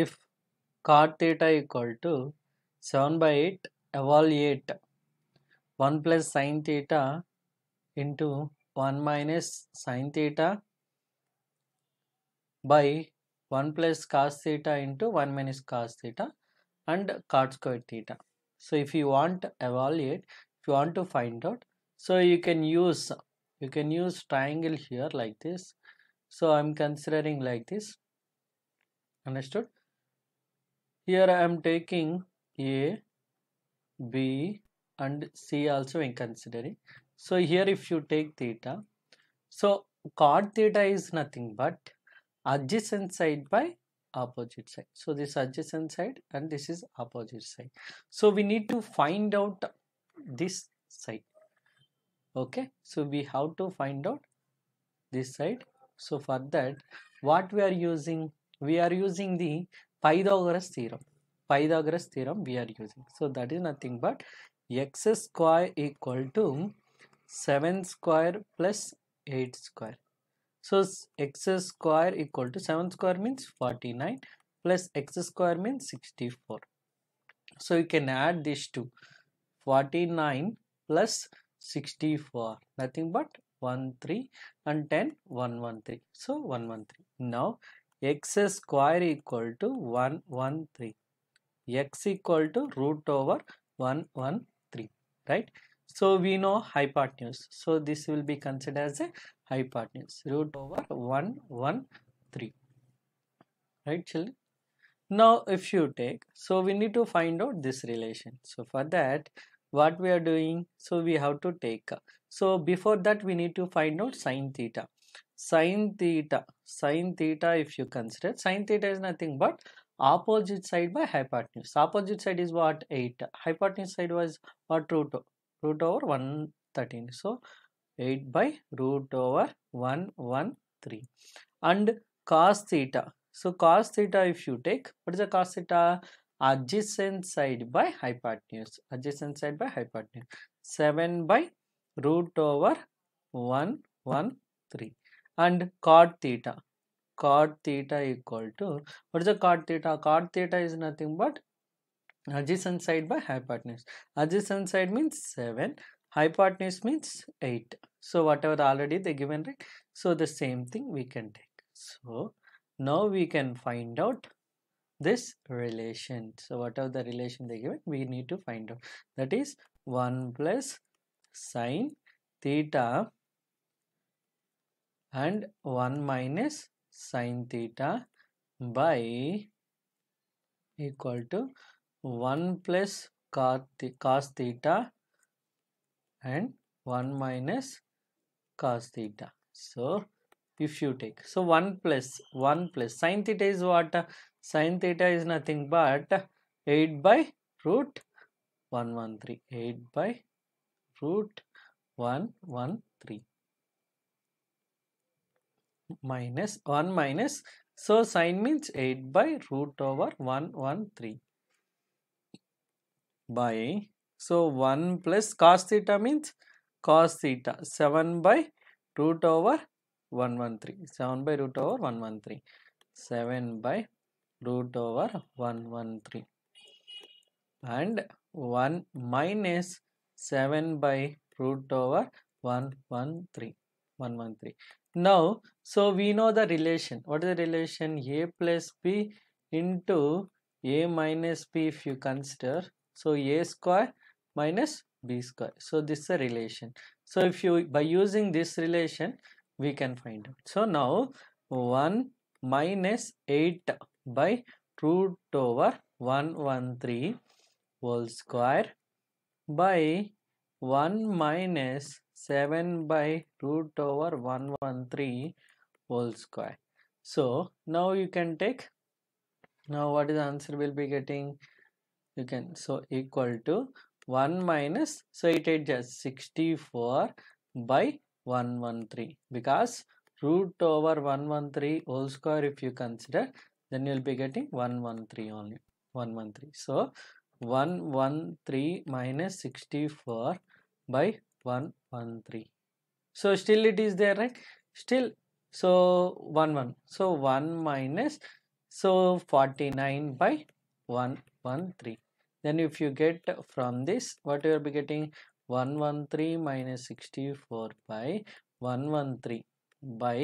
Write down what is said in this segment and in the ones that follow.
if cot theta equal to 7 by 8 evaluate 1 plus sine theta into 1 minus sine theta by 1 plus cos theta into 1 minus cos theta and cot square theta. So if you want to evaluate, if you want to find out, so you can use you can use triangle here like this. So I'm considering like this. Understood? Here I am taking A, B and C also in considering. So here if you take theta, so cot theta is nothing but adjacent side by opposite side. So this adjacent side and this is opposite side. So we need to find out this side. Okay, so we have to find out this side. So for that, what we are using? We are using the Pythagoras theorem. Pythagoras theorem we are using. So that is nothing but x square equal to 7 square plus 8 square. So x square equal to 7 square means 49 plus x square means 64. So you can add this to 49 plus 64 nothing but 1 3 and 10 1 1 3 so 1 1 3 now x square equal to 113 x equal to root over 113 right so we know hypotenuse so this will be considered as a hypotenuse root over 113 right children now if you take so we need to find out this relation so for that what we are doing so we have to take so before that we need to find out sine theta sine theta. Sine theta if you consider, sine theta is nothing but opposite side by hypotenuse. Opposite side is what? 8. Hypotenuse side was what? Root, root over 113. So 8 by root over 113. And cos theta. So cos theta if you take, what is the cos theta? Adjacent side by hypotenuse. Adjacent side by hypotenuse. 7 by root over 113 and cot theta cot theta equal to what is the cot theta cot theta is nothing but adjacent side by hypotenuse adjacent side means 7 hypotenuse means 8 so whatever already they given right so the same thing we can take so now we can find out this relation so whatever the relation they given we need to find out that is 1 plus sine theta and 1 minus sine theta by equal to 1 plus cos theta and 1 minus cos theta. So, if you take so 1 plus 1 plus sine theta is what sine theta is nothing but 8 by root 113 8 by root 113 minus 1 minus so sine means 8 by root over 113 by so 1 plus cos theta means cos theta 7 by root over 3 7 by root over 113 7 by root over 3 and 1 minus 7 by root over 1 3 now so we know the relation what is the relation a plus b into a minus b if you consider so a square minus b square so this is a relation so if you by using this relation we can find out so now 1 minus 8 by root over 113 whole square by 1 minus 7 by root over 113 whole square so now you can take now what is the answer will be getting you can so equal to 1 minus so it is just 64 by 113 because root over 113 whole square if you consider then you'll be getting 113 only 113 so 113 minus 64 by 1 1 3 so still it is there right still so 1 1 so 1 minus so 49 by 1 1 3 then if you get from this what you will be getting 113 minus 64 by 113 by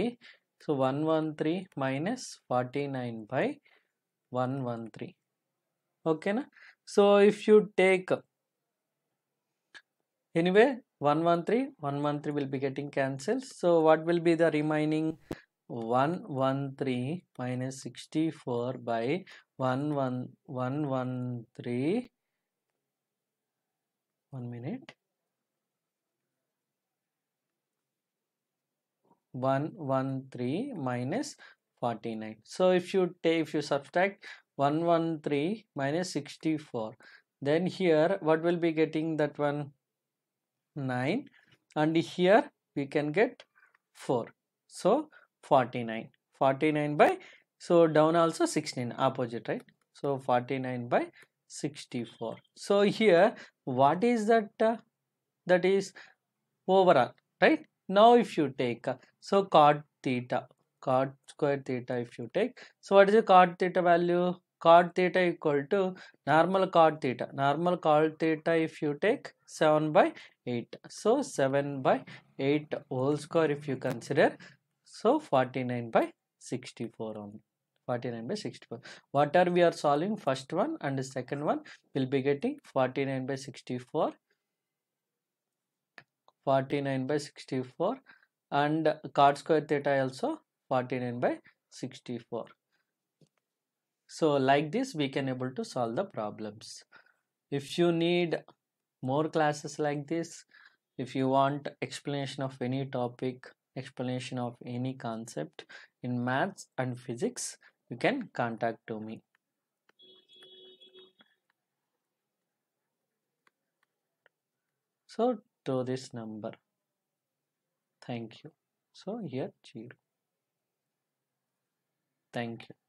so 113 minus 49 by 113 okay na? so if you take anyway 113 113 will be getting cancelled so what will be the remaining 113 minus 64 by 113 one minute 113 minus 49 so if you take if you subtract 113 minus 64 then here what will be getting that one 9 and here we can get 4 so 49 49 by so down also 16 opposite right so 49 by 64 so here what is that uh, that is overall right now if you take uh, so cot theta cot square theta if you take so what is the cot theta value cot theta equal to normal cot theta. Normal cot theta if you take 7 by 8. So 7 by 8 whole square if you consider. So 49 by 64 only. 49 by 64. What are we are solving? First one and the second one will be getting 49 by 64. 49 by 64 and cot square theta also 49 by 64. So like this we can able to solve the problems. If you need more classes like this, if you want explanation of any topic, explanation of any concept in maths and physics, you can contact to me. So to this number. Thank you. So here, zero. Thank you.